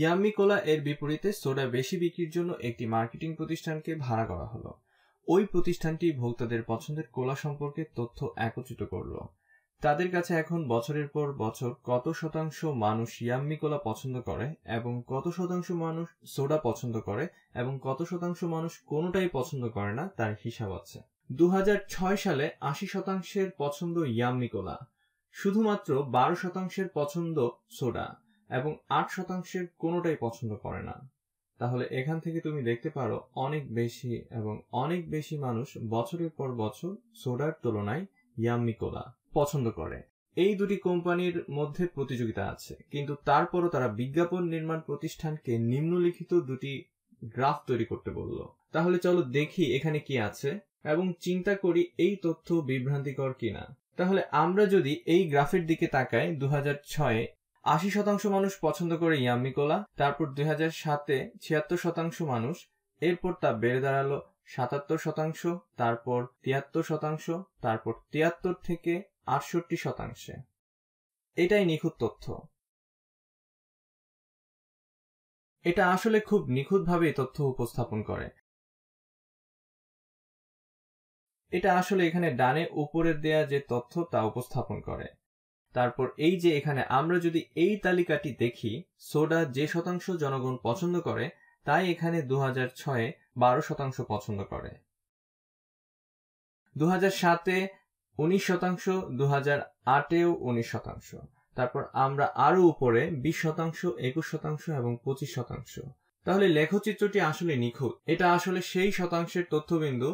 yummy কোলা এর বিপরীতে soda বেশি বিক্রির জন্য একটি মার্কেটিং প্রতিষ্ঠানকে ভাড়া করা হলো ওই প্রতিষ্ঠানটি ভোক্তাদের পছন্দের কোলা সম্পর্কে তথ্য একত্রিত করল তাদের কাছে এখন বছরের পর বছর কত শতাংশ মানুষ ইয়াম্মি কোলা পছন্দ করে এবং কত শতাংশ মানুষ সোডা পছন্দ করে এবং কত শতাংশ মানুষ কোনোটাই পছন্দ করে না তার হিসাব আছে দু সালে আশি শতাংশের পছন্দ ইয়াম্মি কোলা শুধুমাত্র বারো শতাংশের পছন্দ সোডা এবং আট শতাংশের কোনোটাই পছন্দ করে না তাহলে এখান থেকে তুমি দেখতে পারো অনেক বেশি এবং অনেক বেশি মানুষ বছরের পর বছর সোডার তুলনায় ইয়াম্মি কোলা পছন্দ করে এই দুটি কোম্পানির মধ্যে প্রতিযোগিতা আছে কিন্তু তারপরও তারা বিজ্ঞাপন নির্মাণ প্রতিষ্ঠানকে নিম্নলিখিত দুটি গ্রাফ তৈরি করতে বলল তাহলে চলো দেখি এখানে কি আছে এবং চিন্তা করি এই তথ্য বিভ্রান্তিকর কিনা তাহলে আমরা যদি এই গ্রাফের দিকে তাকাই দু হাজার ছয়ে আশি শতাংশ মানুষ পছন্দ করে ইয়াম্মি কোলা তারপর দুই হাজার সাতে ছিয়াত্তর শতাংশ মানুষ এরপর তা বেড়ে দাঁড়ালো সাতাত্তর শতাংশ তারপর তিয়াত্তর শতাংশ তারপর তিয়াত্তর থেকে আটষট্টি শতাংশে এটাই নিখুঁত তথ্য এটা আসলে খুব নিখুঁতভাবে তথ্য উপস্থাপন করে এটা আসলে এখানে ডানে উপরের দেয়া যে তথ্য তা উপস্থাপন করে তারপর এই যে এখানে আমরা যদি এই তালিকাটি দেখি সোডা যে শতাংশ জনগণ পছন্দ করে তাই এখানে দু হাজার ছয়ে বারো শতাংশ পছন্দ করে দু হাজার সাতে উনিশ শতাংশ দু হাজার আটেও উনিশ শতাংশ তারপর আমরা আরো উপরে বিশ শতাংশ একুশ শতাংশ এবং পঁচিশ শতাংশ তাহলে লেখচিত্রটি আসলে নিখুঁত এটা আসলে সেই শতাংশের তথ্যবিন্দু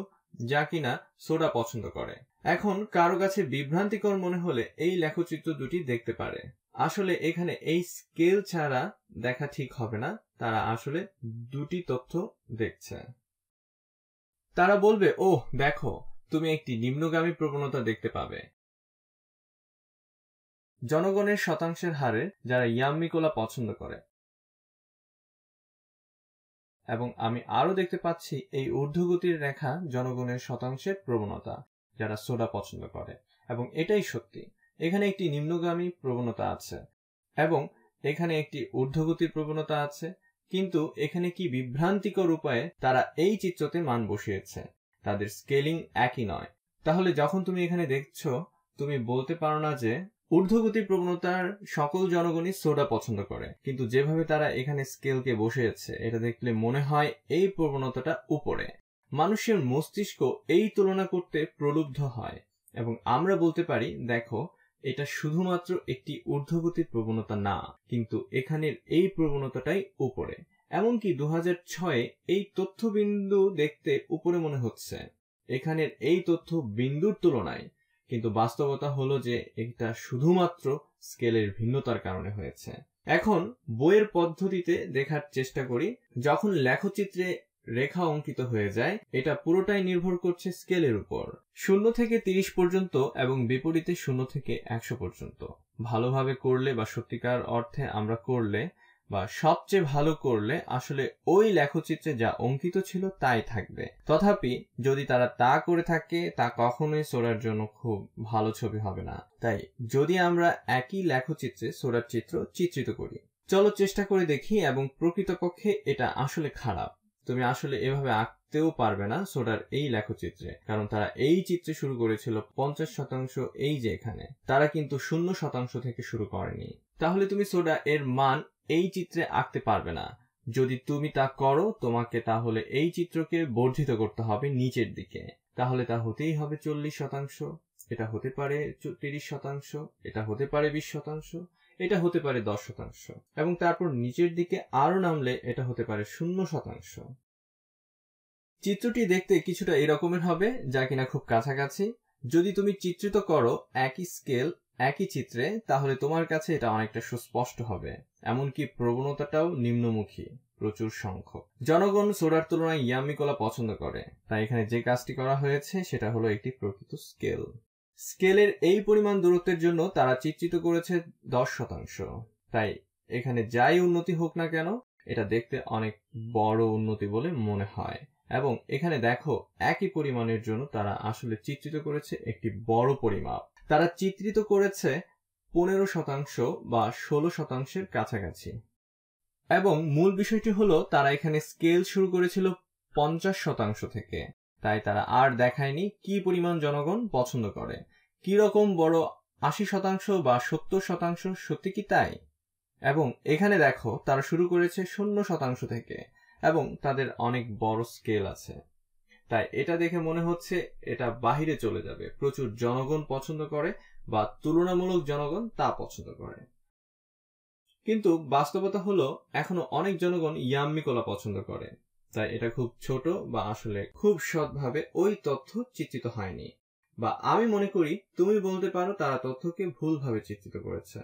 যা কিনা সোডা পছন্দ করে এখন কারো কাছে বিভ্রান্তিকর মনে হলে এই লেখচিত্র দুটি দেখতে পারে আসলে এখানে এই স্কেল ছাড়া দেখা ঠিক হবে না তারা আসলে দুটি তথ্য দেখছে তারা বলবে ও দেখো তুমি একটি নিম্নগামী প্রবণতা দেখতে পাবে জনগণের শতাংশের হারে যারা ইয়াম্মি কোলা পছন্দ করে এবং আমি আরও দেখতে পাচ্ছি এই ঊর্ধ্বগতির রেখা জনগণের শতাংশের প্রবণতা যারা সোডা পছন্দ করে এবং এটাই সত্যি এখানে একটি নিম্নগামী প্রবণতা আছে এবং এখানে একটি ঊর্ধ্বগতির প্রবণতা আছে কিন্তু এখানে কি বিভ্রান্তিকর উপায়ে তারা এই চিত্রতে মান বসিয়েছে তাদের স্কেলিং একই নয় তাহলে যখন তুমি এখানে দেখছো তুমি বলতে পারো না যে ঊর্ধ্বগতি প্রবণতার সকল জনগণই সোডা পছন্দ করে কিন্তু যেভাবে তারা এখানে স্কেলকে বসিয়েছে এটা দেখলে মনে হয় এই প্রবণতাটা উপরে মানুষের মস্তিষ্ক এই তুলনা করতে প্রলুব্ধ হয় এবং আমরা বলতে পারি দেখো এটা শুধুমাত্র একটি ঊর্ধ্বগতির প্রবণতা না কিন্তু এখানের এই প্রবণতাটাই উপরে এমনকি দু হাজার ছয়ে এই তথ্যবিন্দু দেখতে উপরে মনে হচ্ছে এখানের এই তথ্য বিন্দুর তুলনায় কিন্তু বাস্তবতা হলো যে এটা শুধুমাত্র স্কেলের ভিন্নতার কারণে হয়েছে এখন বইয়ের পদ্ধতিতে দেখার চেষ্টা করি যখন লেখচিত্রে রেখা অঙ্কিত হয়ে যায় এটা পুরোটাই নির্ভর করছে স্কেলের উপর শূন্য থেকে তিরিশ পর্যন্ত এবং বিপরীতে শূন্য থেকে একশো পর্যন্ত ভালোভাবে করলে বা সত্যিকার অর্থে আমরা করলে বা সবচেয়ে ভালো করলে আসলে ওই লেখচিত্রে যা অঙ্কিত ছিল তাই থাকবে তথাপি যদি তারা তা করে থাকে তা কখনোই সোরার জন্য খুব ভালো ছবি হবে না তাই যদি আমরা একই লেখচিত্রে সোরার চিত্র চিত্রিত করি চলো চেষ্টা করে দেখি এবং প্রকৃতপক্ষে এটা আসলে খারাপ তুমি আসলে এভাবে আঁকতেও পারবে না সোডার এই লেখচিত্রে কারণ তারা এই চিত্রে শুরু করেছিল পঞ্চাশ শতাংশ এই যে এখানে তারা কিন্তু শূন্য শতাংশ থেকে শুরু করেনি তাহলে তুমি সোডা এর মান এই চিত্রে আঁকতে পারবে না যদি তুমি তা করো তোমাকে তাহলে এই চিত্রকে বর্ধিত করতে হবে নিচের দিকে তাহলে তা হতেই হবে চল্লিশ শতাংশ এটা হতে পারে তিরিশ শতাংশ এটা হতে পারে বিশ শতাংশ এটা হতে পারে দশ শতাংশ এবং তারপর নিচের দিকে আরও নামলে এটা হতে পারে শূন্য শতাংশ চিত্রটি দেখতে কিছুটা এরকমের হবে যা কিনা খুব কাছাকাছি যদি তুমি চিত্রিত করো একই স্কেল একই চিত্রে তাহলে তোমার কাছে এটা অনেকটা সুস্পষ্ট হবে এমনকি প্রবণতাটাও নিম্নমুখী প্রচুর সংখ্যক জনগণ সোডার তুলনায় ইয়ামিকলা পছন্দ করে তাই এখানে যে কাজটি করা হয়েছে সেটা হলো একটি প্রকৃত স্কেল স্কেলের এই পরিমাণ দূরত্বের জন্য তারা চিত্রিত করেছে দশ শতাংশ তাই এখানে যাই উন্নতি হোক না কেন এটা দেখতে অনেক বড় উন্নতি বলে মনে হয় এবং এখানে দেখো একই পরিমাণের জন্য তারা আসলে চিত্রিত করেছে একটি বড় পরিমাপ তারা চিত্রিত করেছে পনেরো শতাংশ বা ষোলো শতাংশের কাছাকাছি এবং মূল বিষয়টি হলো তারা এখানে স্কেল শুরু করেছিল পঞ্চাশ শতাংশ থেকে তাই তারা আর দেখায়নি কি পরিমাণ জনগণ পছন্দ করে কি বড় আশি শতাংশ বা সত্তর শতাংশ সত্যি কি তাই এবং এখানে দেখো তারা শুরু করেছে শূন্য শতাংশ থেকে এবং তাদের অনেক বড় স্কেল আছে তাই এটা দেখে মনে হচ্ছে এটা বাহিরে চলে যাবে প্রচুর জনগণ পছন্দ করে বা তুলনামূলক জনগণ তা পছন্দ করে কিন্তু বাস্তবতা হলো এখনো অনেক জনগণ ইয়াম্মি পছন্দ করে তাই এটা খুব ছোট বা আসলে খুব সৎভাবে ওই তথ্য চিত্রিত হয়নি বা আমি মনে করি তুমি বলতে পারো তারা তথ্যকে ভুলভাবে চিত্রিত করেছে